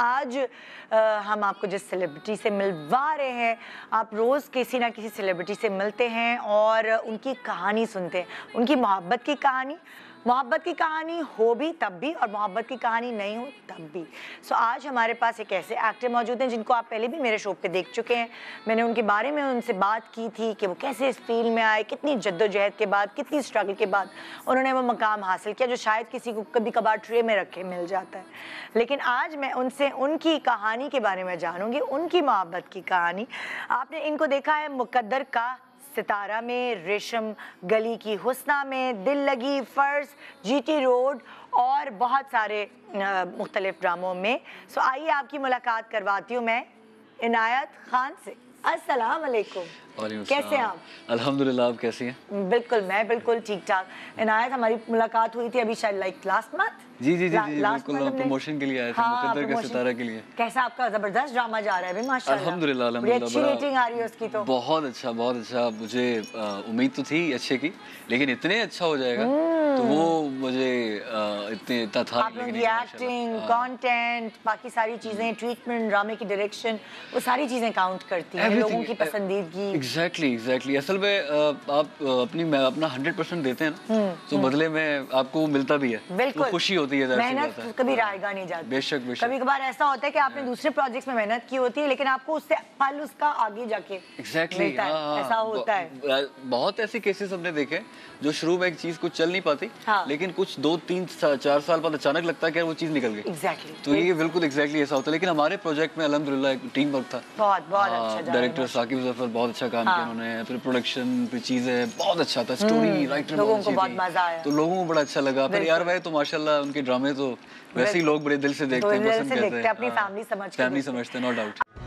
आज आ, हम आपको जिस सेलिब्रिटी से मिलवा रहे हैं आप रोज़ किसी ना किसी सेलिब्रिटी से मिलते हैं और उनकी कहानी सुनते हैं उनकी मोहब्बत की कहानी मोहब्बत की कहानी हो भी तब भी और मोहब्बत की कहानी नहीं हो तब भी सो so, आज हमारे पास एक ऐसे एक्टर मौजूद हैं जिनको आप पहले भी मेरे शो पे देख चुके हैं मैंने उनके बारे में उनसे बात की थी कि वो कैसे इस फील्ड में आए कितनी जद्दोजहद के बाद कितनी स्ट्रगल के बाद उन्होंने वो मकाम हासिल किया जो शायद किसी को कभी कभार ट्रे में रखे मिल जाता है लेकिन आज मैं उनसे उनकी कहानी के बारे में जानूंगी उनकी मोहब्बत की कहानी आपने इनको देखा है मुकद्दर का सितारा में रेशम गली की हुसना में दिल लगी फर्ज जीटी रोड और बहुत सारे मुख्तलिफ ड्रामों में सो आइए आपकी मुलाकात करवाती हूँ मैं इनायत खान से अस्सलाम वालेकुम कैसे आप अल्हम्दुलिल्लाह आप कैसे हैं बिल्कुल मैं बिल्कुल ठीक ठाक इनायत हमारी मुलाकात हुई थी अभी शायद लाइक लास्ट मंथ जी जी जी, बिल्कुल प्रमोशन के लिए आए थे हाँ, मुकद्दर के सितारा के लिए कैसा आपका जबरदस्त ड्रामा जा रहा है माशाल्लाह अल्हम्दुलिल्लाह अल्हम्दुलिल्लाह अच्छी रेटिंग आ रही है उसकी तो बहुत अच्छा बहुत अच्छा मुझे उम्मीद तो थी अच्छे की लेकिन इतने अच्छा हो जाएगा हम्म। तो वो हम्म। मुझे इतने इतना था रिएक्टिंग कंटेंट हाँ। बाकी सारी चीज़ें ट्रीटमेंट ड्रामे की डायरेक्शन वो सारी चीज़ें काउंट करती है लोगों की e-, पसंदीदगी एग्जैक्टली एग्जैक्टली असल में आप अपनी अपना हंड्रेड परसेंट देते हैं ना हम्म, तो हम्म। बदले में आपको मिलता भी है बिल्कुल खुशी होती है मेहनत कभी हाँ। रायगा नहीं जाती बेशक बेशक कभी कभार ऐसा होता है की आपने हाँ। दूसरे प्रोजेक्ट में मेहनत की होती है लेकिन आपको उससे फल उसका आगे जाके एग्जैक्टली ऐसा होता है बहुत ऐसे केसेस हमने देखे जो शुरू में एक चीज कुछ चल नहीं पाती थी हाँ. लेकिन कुछ दो तीन चार साल बाद अचानक लगता है कि वो चीज निकल गई exactly. तो ये बिल्कुल एग्जैक्टली ऐसा होता है लेकिन हमारे प्रोजेक्ट में अलहमदुल्ला एक टीम वर्क था डायरेक्टर हाँ, अच्छा साकिब जफर बहुत अच्छा काम किया हाँ। उन्होंने फिर प्रोडक्शन फिर चीजें बहुत अच्छा था स्टोरी हम्म, राइटर तो लोगों को बड़ा अच्छा लगा फिर यार भाई तो माशाल्लाह उनके ड्रामे तो वैसे ही लोग बड़े दिल से देखते हैं हैं अपनी फैमिली हाँ। समझते हैं नो डाउट